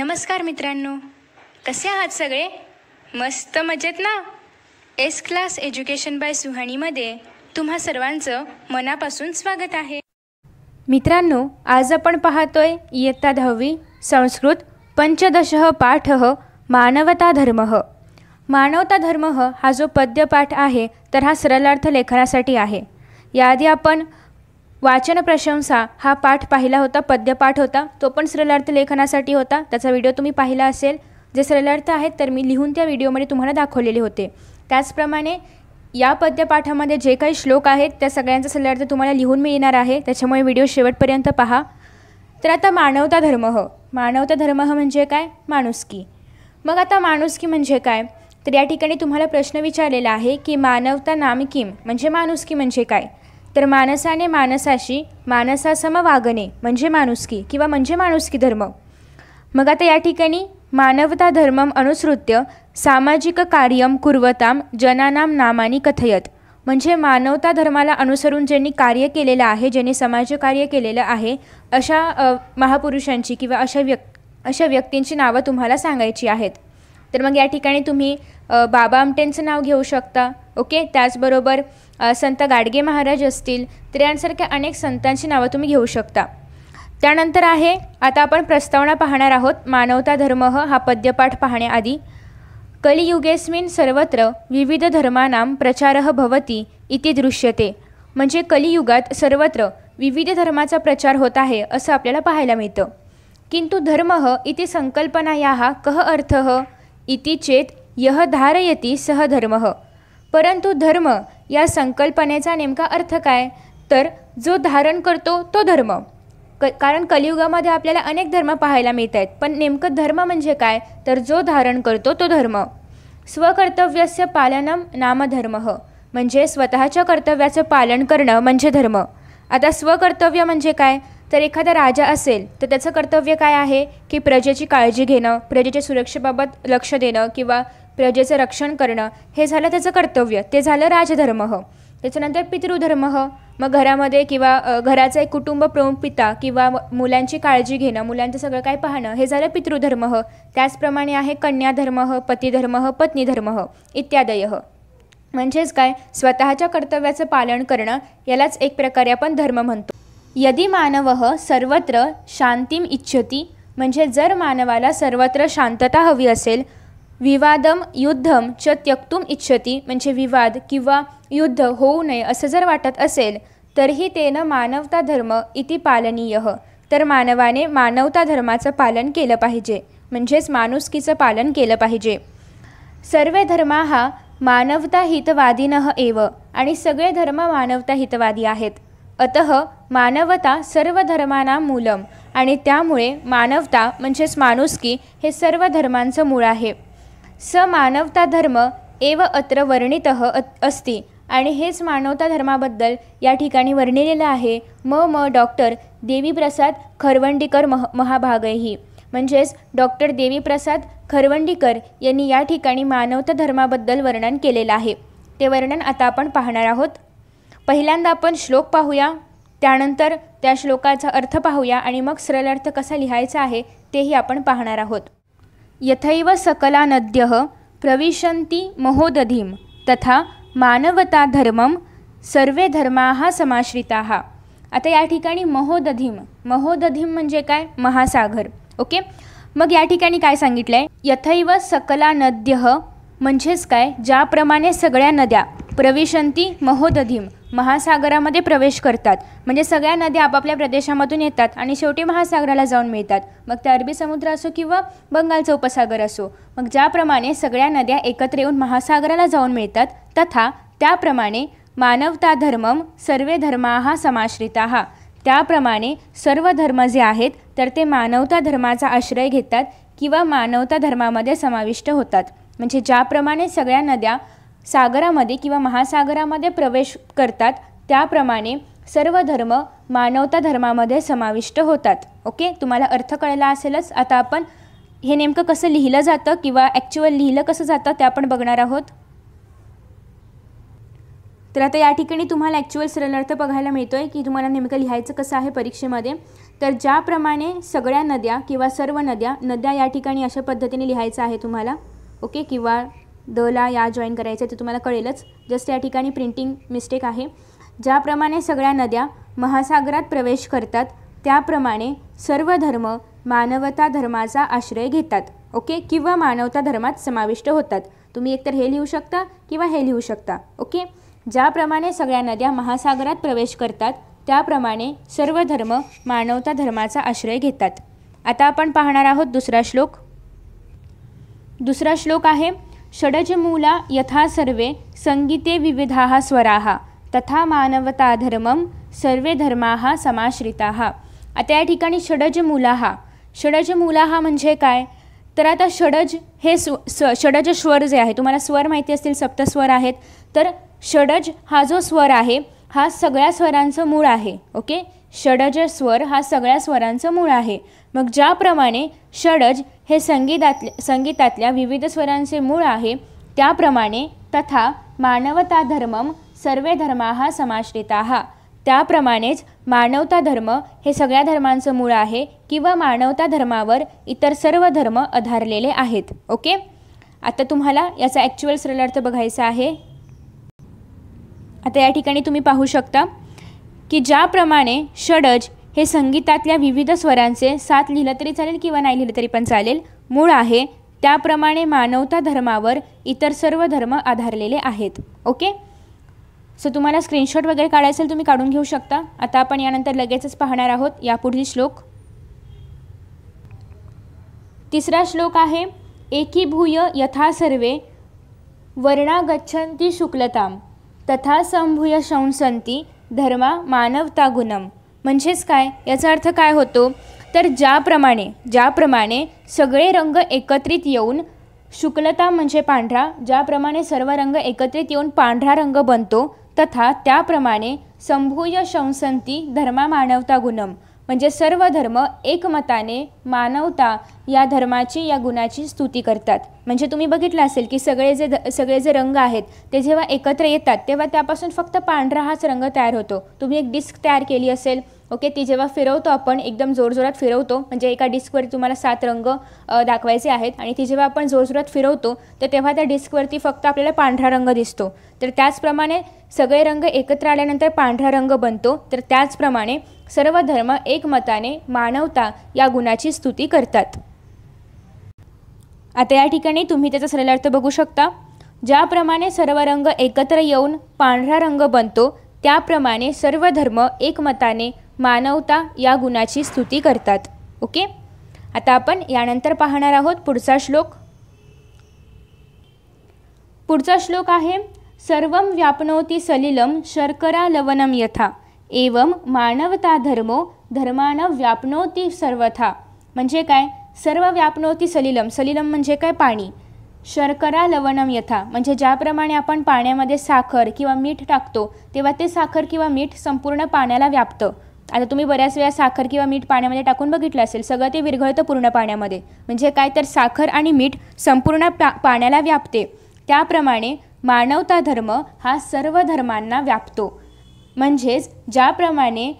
नमस्कार मित्रांनो कसे आहात सगळे मस्त मजेत ना एस क्लास एज्युकेशन बाय सुहाणीमध्ये तुम्हा सर्वांचं मनापासून स्वागत आहे मित्रांनो आज आपण पाहतोय इयत्ता दहावी संस्कृत पंचदश पाठ मानवता धर्म मानवता धर्म हा जो पद्यपाठ आहे तर हा सरलार्थ लेखनासाठी आहे याआधी आपण वाचन प्रशंसा हा पाठ पाहिला होता पद्यपाठ होता तो पण सरलार्थ लेखनासाठी होता त्याचा व्हिडिओ तुम्ही पाहिला असेल जे सरलार्थ आहेत तर मी लिहून त्या व्हिडिओमध्ये तुम्हाला दाखवलेले होते त्याचप्रमाणे या पद्यपाठामध्ये जे काही श्लोक आहेत त्या सगळ्यांचा सरलार्थ तुम्हाला लिहून मिळणार आहे त्याच्यामुळे व्हिडिओ शेवटपर्यंत पहा तर आता मानवता धर्म मानवता धर्म म्हणजे काय माणुसकी मग आता माणुसकी म्हणजे काय तर या ठिकाणी तुम्हाला प्रश्न विचारलेला आहे की मानवता नामकीम म्हणजे माणुसकी म्हणजे काय तर माणसाने माणसाशी माणसासम वागणे म्हणजे माणुसकी किंवा म्हणजे माणुसकी धर्म मग आता या ठिकाणी मानवता धर्मम अनुसृत्य सामाजिक कार्यम कुर्वताम जनानाम नामानी कथयत म्हणजे मानवता धर्माला अनुसरून ज्यांनी कार्य केलेलं आहे ज्यांनी समाजकार्य केलेलं आहे अशा महापुरुषांची किंवा अशा व्यक् अशा व्यक्तींची नावं तुम्हाला सांगायची आहेत तर मग या ठिकाणी तुम्ही बाबा आमटेंचं नाव घेऊ शकता ओके त्याचबरोबर संत गाडगे महाराज असतील तर यांसारख्या अनेक संतांची नावं तुम्ही घेऊ शकता त्यानंतर आहे आता आपण प्रस्तावना पाहणार आहोत मानवता धर्म हा पद्यपाठ पाहण्याआधी कलियुगेस्मिन सर्वत्र विविध धर्मानां प्रचार भवती इति दृश्यते म्हणजे कलियुगात सर्वत्र विविध धर्माचा प्रचार होत आहे असं आपल्याला पाहायला मिळतं किंतु धर्म इति या कह अर्थ इति चेत यह धारयती सह धर्म परंतु धर्म या संकल्पनेचा नेमका अर्थ काय तर जो धारण करतो तो धर्म क कारण कलियुगामध्ये आपल्याला अनेक धर्म पाहायला मिळत आहेत पण नेमकं धर्म म्हणजे काय तर जो धारण करतो तो धर्म स्वकर्तव्याचं नाम नामधर्म म्हणजे स्वतःच्या कर्तव्याचं पालन करणं म्हणजे धर्म आता स्वकर्तव्य म्हणजे काय तर एखादा राजा असेल तर त्याचं कर्तव्य काय आहे की प्रजेची काळजी घेणं प्रजेच्या सुरक्षेबाबत लक्ष देणं किंवा प्रजेचं रक्षण करणं हे झालं त्याचं कर्तव्य ते झालं राजधर्म त्याच्यानंतर पितृधर्म मग घरामध्ये किंवा घराचं एक कुटुंब प्रमुख पिता किंवा मुलांची काळजी घेणं मुलांचं सगळं काय पाहणं हे झालं पितृधर्म त्याचप्रमाणे आहे कन्याधर्म ह पतीधर्म ह पत्नीधर्म इत्यादय म्हणजेच काय स्वतःच्या कर्तव्याचं पालन करणं यालाच एक प्रकारे आपण धर्म म्हणतो यदी मानव सर्वत्र शांतीम इच्छती म्हणजे जर मानवाला सर्वत्र शांतता हवी असेल विवादम युद्धम च त्यक्तुम इच्छती म्हणजे विवाद किंवा युद्ध होऊ नये असं जर वाटत असेल तरीही तेन मानवता धर्म इति पालनीय तर मानवाने मानवता धर्माचं पालन केलं पाहिजे म्हणजेच माणुसकीचं पालन केलं पाहिजे सर्व धर्मा हा हितवादिन एव आणि सगळे धर्म मानवता हितवादी आहेत अत मानवता सर्व धर्मांना मूलम आणि त्यामुळे मानवता म्हणजेच माणुसकी हे सर्व धर्मांचं मूळ आहे स मानवता धर्म एव अत्र वर्णित अस्ति आणि हेच मानवता धर्माबद्दल या ठिकाणी वर्णिलेलं आहे म म डॉक्टर देवीप्रसाद खरवंडीकर मह महाभागही म्हणजेच डॉक्टर देवीप्रसाद खरवंडीकर यांनी या ठिकाणी मानवता धर्माबद्दल वर्णन केलेलं आहे ते वर्णन आता आपण पाहणार आहोत पहिल्यांदा आपण श्लोक पाहूया त्यानंतर त्या श्लोकाचा अर्थ पाहूया आणि मग सरळ अर्थ कसा लिहायचा आहे तेही आपण पाहणार आहोत यथैव सकला नद्यः प्रविशन्ति महोदधिं तथा मानवता धर्मं सर्वे धर्माः समाश्रिताः आता या ठिकाणी महोदधिम महोदधिम म्हणजे काय महासागर ओके मग या ठिकाणी काय सांगितलं आहे यथैव सकला नद्य म्हणजेच काय ज्याप्रमाणे सगळ्या नद्या प्रविशंती महोदधीम महासागरामध्ये प्रवेश करतात म्हणजे सगळ्या नद्या आपापल्या प्रदेशामधून येतात आणि शेवटी महासागराला जाऊन मिळतात मग ते अरबी समुद्र असो किंवा बंगालचा उपसागर असो मग ज्याप्रमाणे सगळ्या नद्या एकत्र येऊन महासागराला जाऊन मिळतात तथा त्याप्रमाणे मानवता धर्मम सर्वे धर्मा समाश्रिता त्याप्रमाणे सर्व धर्म जे आहेत तर ते मानवता धर्माचा आश्रय घेतात किंवा मानवता धर्मामध्ये समाविष्ट होतात म्हणजे ज्याप्रमाणे सगळ्या नद्या सागरामध्ये किंवा महासागरामध्ये प्रवेश करतात त्याप्रमाणे सर्व धर्म मानवता धर्मामध्ये समाविष्ट होतात ओके तुम्हाला अर्थ कळला असेलच आता आपण हे नेमकं कसं लिहिलं जातं किंवा ॲक्च्युअल लिहिलं कसं जातं ते आपण बघणार आहोत तर आता या ठिकाणी तुम्हाला ॲक्च्युअल सरळ अर्थ बघायला मिळतो आहे की तुम्हाला नेमकं लिहायचं कसं आहे परीक्षेमध्ये तर ज्याप्रमाणे सगळ्या नद्या किंवा सर्व नद्या नद्या या ठिकाणी अशा पद्धतीने लिहायचं आहे तुम्हाला ओके किंवा द ला या जॉईन करायचं आहे ते तुम्हाला कळेलच जस्ट या ठिकाणी प्रिंटिंग मिस्टेक आहे ज्याप्रमाणे सगळ्या नद्या महासागरात प्रवेश करतात त्याप्रमाणे सर्व धर्म मानवता धर्माचा आश्रय घेतात ओके किंवा मानवता धर्मात समाविष्ट होतात तुम्ही एकतर हे लिहू शकता किंवा हे लिहू शकता ओके ज्याप्रमाणे सगळ्या नद्या महासागरात प्रवेश करतात त्याप्रमाणे सर्व धर्म मानवता धर्माचा आश्रय घेतात आता आपण पाहणार आहोत दुसरा श्लोक दुसरा श्लोक आहे षडजमूला यथा सर्वे संगीते विविधाः स्वराः तथा मानवताधर्मं सर्वे धर्माः समाश्रिताः आता या ठिकाणी षडजमूलाः हा म्हणजे काय तर आता षडज हे स्व स षडज स्वर जे आहे तुम्हाला स्वर माहिती असतील सप्तस्वर आहेत तर षडज हा जो स्वर आहे हा सगळ्या स्वरांचं मूळ आहे ओके षडज स्वर हा सगळ्या स्वरांचं मूळ आहे मग ज्याप्रमाणे षडज हे संगीतात संगीतातल्या विविध स्वरांचे मूळ आहे त्याप्रमाणे तथा मानवता धर्मम सर्वे धर्मा हा त्याप्रमाणेच मानवता धर्म हे सगळ्या धर्मांचं मूळ आहे किंवा मानवता धर्मावर इतर सर्व धर्म आधारलेले आहेत ओके आता तुम्हाला याचा ॲक्च्युअल अर्थ बघायचा आहे आता या ठिकाणी तुम्ही पाहू शकता की ज्याप्रमाणे षडज हे संगीतातल्या विविध स्वरांचे साथ लिहिलं तरी चालेल किंवा नाही लिहिलं तरी पण चालेल मूळ आहे त्याप्रमाणे मानवता धर्मावर इतर सर्व धर्म आधारलेले आहेत ओके सो तुम्हाला स्क्रीनशॉट वगैरे काढायचं असेल तुम्ही काढून घेऊ शकता आता आपण यानंतर लगेचच पाहणार आहोत यापुढील श्लोक तिसरा श्लोक आहे एकीभूय यथा सर्वे वर्णा गच्छन्ति शुक्लताम तथा संभूय शंसंती धर्मा मानवता गुणम म्हणजेच काय याचा अर्थ काय होतो तर ज्याप्रमाणे ज्याप्रमाणे सगळे रंग एकत्रित येऊन शुक्लता म्हणजे पांढरा ज्याप्रमाणे सर्व रंग एकत्रित येऊन पांढरा रंग बनतो तथा त्याप्रमाणे संभूय शंसंती धर्मा मानवता गुणम म्हणजे सर्व धर्म एकमताने मानवता या धर्माची या गुणाची स्तुती करतात म्हणजे तुम्ही बघितलं असेल की सगळे जे सगळे जे रंग आहेत ते जेव्हा एकत्र येतात तेव्हा त्यापासून फक्त पांढरा हाच रंग तयार होतो तुम्ही एक डिस्क तयार केली असेल ओके ती जेव्हा फिरवतो आपण एकदम जोरजोरात फिरवतो म्हणजे एका डिस्कवरती तुम्हाला सात रंग दाखवायचे आहेत आणि ती जेव्हा आपण जोरजोरात फिरवतो तर तेव्हा त्या डिस्कवरती फक्त आपल्याला पांढरा रंग दिसतो तर त्याचप्रमाणे सगळे रंग एकत्र आल्यानंतर पांढरा रंग बनतो तर त्याचप्रमाणे सर्व धर्म एकमताने मानवता या गुणाची स्तुती करतात आता या ठिकाणी तुम्ही त्याचा अर्थ बघू शकता ज्याप्रमाणे सर्व रंग एकत्र येऊन पांढरा रंग बनतो त्याप्रमाणे सर्व धर्म एकमताने मानवता या गुणाची स्तुती करतात ओके आता आपण यानंतर पाहणार आहोत पुढचा श्लोक पुढचा श्लोक आहे सर्व व्यापनोती सलिलम शर्करा लवणम यथा एवम मानवता धर्मो धर्मानं व्यापनोती सर्वथा म्हणजे काय सर्व व्यापनोती सलिलम सलिलम म्हणजे काय पाणी शर्करा लवणम यथा म्हणजे ज्याप्रमाणे आपण पाण्यामध्ये साखर किंवा मीठ टाकतो तेव्हा ते साखर किंवा मीठ संपूर्ण पाण्याला व्यापतं आता तुम्ही बऱ्याच वेळा साखर किंवा मीठ पाण्यामध्ये टाकून बघितलं असेल सगळं ते विरघळतं पूर्ण पाण्यामध्ये म्हणजे काय तर साखर आणि मीठ संपूर्ण पा पाण्याला व्यापते त्याप्रमाणे मानवता धर्म हा सर्व धर्मांना व्यापतो म्हणजेच ज्याप्रमाणे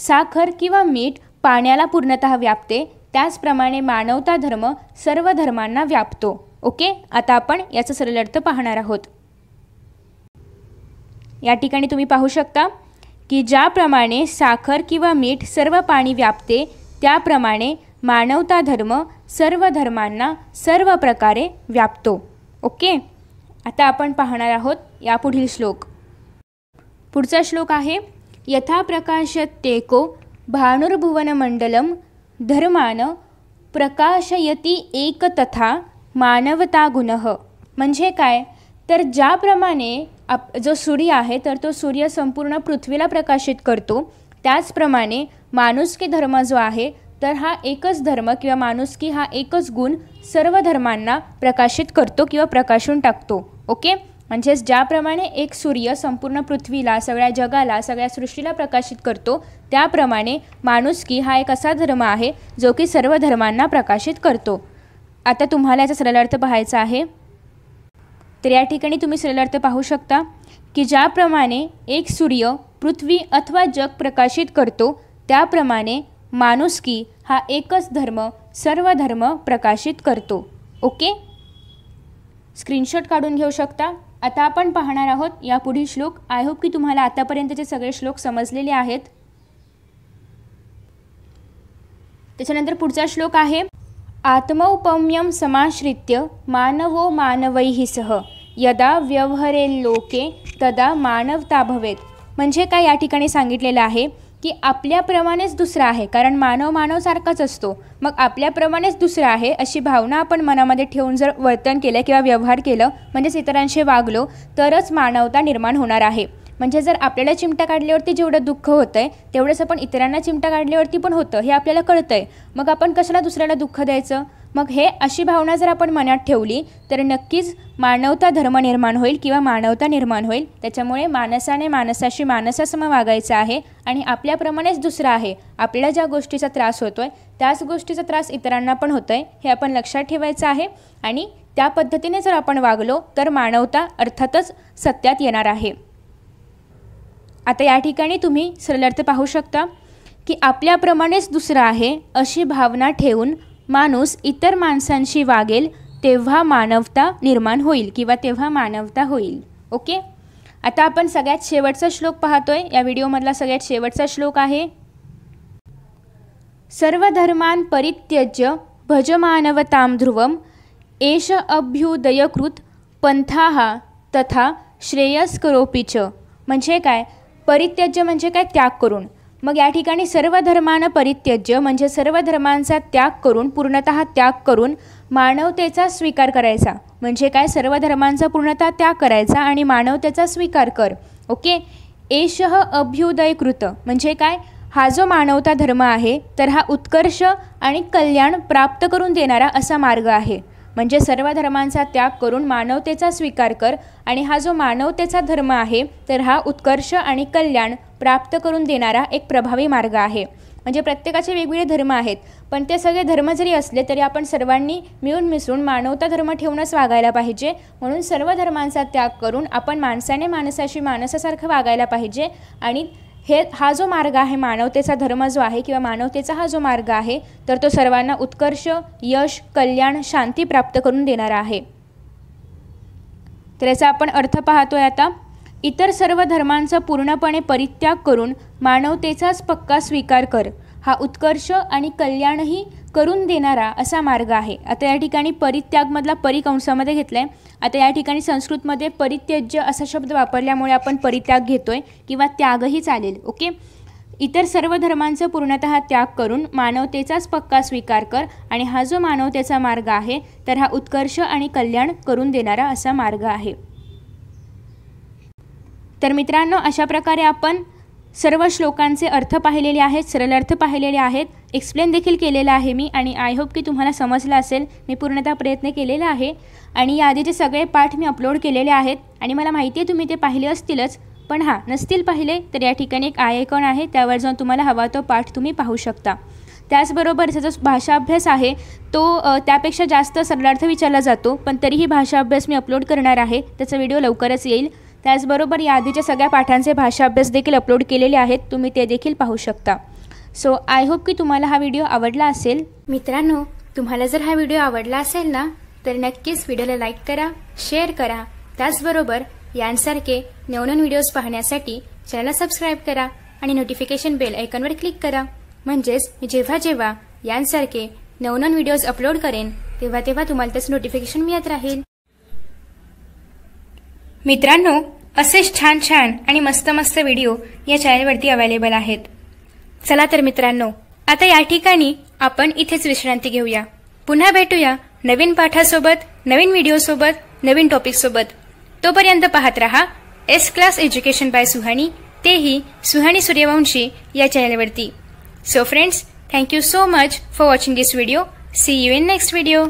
साखर किंवा मीठ पाण्याला पूर्णत व्यापते त्याचप्रमाणे मानवता धर्म सर्व धर्मांना व्यापतो ओके आता आपण याचा सरळ अर्थ पाहणार आहोत या ठिकाणी तुम्ही पाहू शकता की ज्याप्रमाणे साखर किंवा मीठ सर्व पाणी व्यापते त्याप्रमाणे मानवता धर्म सर्व धर्मांना सर्व प्रकारे व्यापतो ओके आता आपण पाहणार आहोत यापुढील श्लोक पुढचा श्लोक आहे यथा प्रकाशत्येको भानुर्भुवनमंडलम धर्मान प्रकाशयती एक तथा मानवता गुण म्हणजे काय तर ज्याप्रमाणे आप जो सूर्य आहे तर तो सूर्य संपूर्ण पृथ्वीला प्रकाशित करतो त्याचप्रमाणे माणुसकी धर्म जो आहे तर हा एकच धर्म किंवा माणुसकी हा एकच गुण सर्व धर्मांना प्रकाशित करतो किंवा प्रकाशून टाकतो ओके म्हणजेच ज्याप्रमाणे एक सूर्य संपूर्ण पृथ्वीला सगळ्या जगाला सगळ्या सृष्टीला प्रकाशित करतो त्याप्रमाणे माणुसकी हा एक असा धर्म आहे जो की सर्व धर्मांना प्रकाशित करतो आता तुम्हाला याचा सरळ अर्थ पाहायचा आहे तर या ठिकाणी तुम्ही अर्थ पाहू शकता की ज्याप्रमाणे एक सूर्य पृथ्वी अथवा जग प्रकाशित करतो त्याप्रमाणे माणुसकी हा एकच धर्म सर्व धर्म प्रकाशित करतो ओके स्क्रीनशॉट काढून घेऊ शकता आता आपण पाहणार आहोत यापुढील श्लोक आय होप की तुम्हाला आतापर्यंतचे सगळे श्लोक समजलेले आहेत त्याच्यानंतर पुढचा श्लोक आहे आत्मौपम्यम समाश्रित्य मानवो मानवैः सह यदा व्यवहरेल लोके तदा मानवता भवेत म्हणजे काय या ठिकाणी सांगितलेलं आहे की आपल्याप्रमाणेच दुसरा आहे कारण मानव सारखाच असतो मग आपल्याप्रमाणेच दुसरा आहे अशी भावना आपण मनामध्ये ठेवून जर वर्तन केलं किंवा व्यवहार केलं म्हणजेच इतरांशी वागलो तरच मानवता निर्माण होणार आहे म्हणजे जर आपल्याला चिमटा काढल्यावरती जेवढं दुःख होतं आहे तेवढंच आपण इतरांना चिमटा काढल्यावरती पण होतं हे आपल्याला कळतं आहे मग आपण कशाला दुसऱ्याला दुःख द्यायचं मग हे अशी भावना जर आपण मनात ठेवली तर नक्कीच मानवता धर्म निर्माण होईल किंवा मानवता निर्माण होईल त्याच्यामुळे माणसाने माणसाशी माणसासम वागायचं आहे आणि आपल्याप्रमाणेच दुसरं आहे आपल्याला ज्या गोष्टीचा त्रास होतो आहे त्याच गोष्टीचा त्रास इतरांना पण होतो आहे हे आपण लक्षात ठेवायचं आहे आणि त्या पद्धतीने जर आपण वागलो तर मानवता अर्थातच सत्यात येणार आहे आता या ठिकाणी तुम्ही सरळ अर्थ पाहू शकता की आपल्याप्रमाणेच दुसरा आहे अशी भावना ठेवून माणूस इतर माणसांशी वागेल तेव्हा मानवता निर्माण होईल किंवा तेव्हा मानवता होईल ओके आता आपण सगळ्यात शेवटचा श्लोक पाहतोय या व्हिडिओमधला सगळ्यात शेवटचा श्लोक आहे सर्व धर्मान परित्यज्य भज मानवताम ध्रुवम एष अभ्युदयकृत पंथा तथा श्रेयस्करोपी च म्हणजे काय परित्यज्य म्हणजे काय त्याग करून मग या ठिकाणी सर्व धर्मानं परित्यज्य म्हणजे सर्व धर्मांचा त्याग करून पूर्णतः त्याग करून मानवतेचा स्वीकार करायचा म्हणजे काय सर्व धर्मांचा पूर्णतः त्याग करायचा आणि मानवतेचा स्वीकार कर ओके एषः अभ्युदय कृत म्हणजे काय हा जो मानवता धर्म आहे तर हा उत्कर्ष आणि कल्याण प्राप्त करून देणारा असा मार्ग आहे म्हणजे सर्व धर्मांचा त्याग करून मानवतेचा स्वीकार कर आणि हा जो मानवतेचा धर्म आहे तर हा उत्कर्ष आणि कल्याण प्राप्त करून देणारा एक प्रभावी मार्ग आहे म्हणजे प्रत्येकाचे वेगवेगळे धर्म आहेत पण ते सगळे धर्म जरी असले तरी आपण सर्वांनी मिळून मिसळून मानवता धर्म ठेवूनच वागायला पाहिजे म्हणून सर्व धर्मांचा त्याग करून आपण माणसाने माणसाशी माणसासारखं वागायला पाहिजे आणि हे हा जो मार्ग आहे मानवतेचा धर्म जो आहे किंवा मानवतेचा हा जो मार्ग आहे तर तो सर्वांना उत्कर्ष यश कल्याण शांती प्राप्त करून देणारा आहे तर याचा आपण अर्थ पाहतोय आता इतर सर्व धर्मांचा पूर्णपणे परित्याग करून मानवतेचाच पक्का स्वीकार कर हा उत्कर्ष आणि कल्याणही करून देणारा असा मार्ग आहे आता या ठिकाणी परित्यागमधला परिकंसामध्ये घेतला आहे आता या ठिकाणी संस्कृतमध्ये परित्यज्य असा शब्द वापरल्यामुळे आपण परित्याग घेतो आहे किंवा त्यागही चालेल ओके इतर सर्व धर्मांचं पूर्णतः त्याग करून मानवतेचाच पक्का स्वीकार कर आणि हा जो मानवतेचा मार्ग आहे तर हा उत्कर्ष आणि कल्याण करून देणारा असा मार्ग आहे तर मित्रांनो अशा प्रकारे आपण सर्व श्लोकांचे अर्थ पाहिलेले आहेत सरळ अर्थ पाहिलेले आहेत एक्सप्लेन देखील केलेलं आहे मी आणि आय होप की तुम्हाला समजलं असेल मी पूर्णतः प्रयत्न केलेला आहे आणि याआधीचे सगळे पाठ मी अपलोड केलेले आहेत आणि मला माहिती आहे तुम्ही ते पाहिले असतीलच पण हां नसतील पाहिले तर या ठिकाणी एक आय आयकॉन आहे त्यावर जाऊन तुम्हाला हवा तो पाठ तुम्ही पाहू शकता त्याचबरोबर जो भाषा अभ्यास आहे तो त्यापेक्षा जास्त सरलार्थ विचारला जातो पण तरीही भाषा अभ्यास मी अपलोड करणार आहे त्याचा व्हिडिओ लवकरच येईल त्याचबरोबर याआधीच्या सगळ्या पाठांचे भाषा अभ्यास देखील अपलोड केलेले आहेत तुम्ही ते देखील पाहू शकता सो आय होप की तुम्हाला हा व्हिडिओ आवडला असेल मित्रांनो तुम्हाला जर हा व्हिडिओ आवडला असेल ना तर नक्कीच व्हिडिओला लाईक करा शेअर करा त्याचबरोबर यांसारखे नवनवीन व्हिडिओज पाहण्यासाठी चॅनल सबस्क्राईब करा आणि नोटिफिकेशन बेल आयकॉनवर क्लिक करा म्हणजेच मी जेव्हा जेव्हा यांसारखे नवनवीन व्हिडिओज अपलोड करेन तेव्हा तेव्हा तुम्हाला त्याचं नोटिफिकेशन मिळत राहील मित्रांनो असेच छान छान आणि मस्त मस्त व्हिडिओ या चॅनलवरती अवेलेबल आहेत चला तर मित्रांनो आता या ठिकाणी आपण इथेच विश्रांती घेऊया पुन्हा भेटूया नवीन पाठासोबत नवीन व्हिडिओसोबत नवीन टॉपिकसोबत तोपर्यंत पाहत राहा S class education by Suhani तेही सुहानी सूर्यवंशी या चॅनलवरती so friends thank you so much for watching this video see you in next video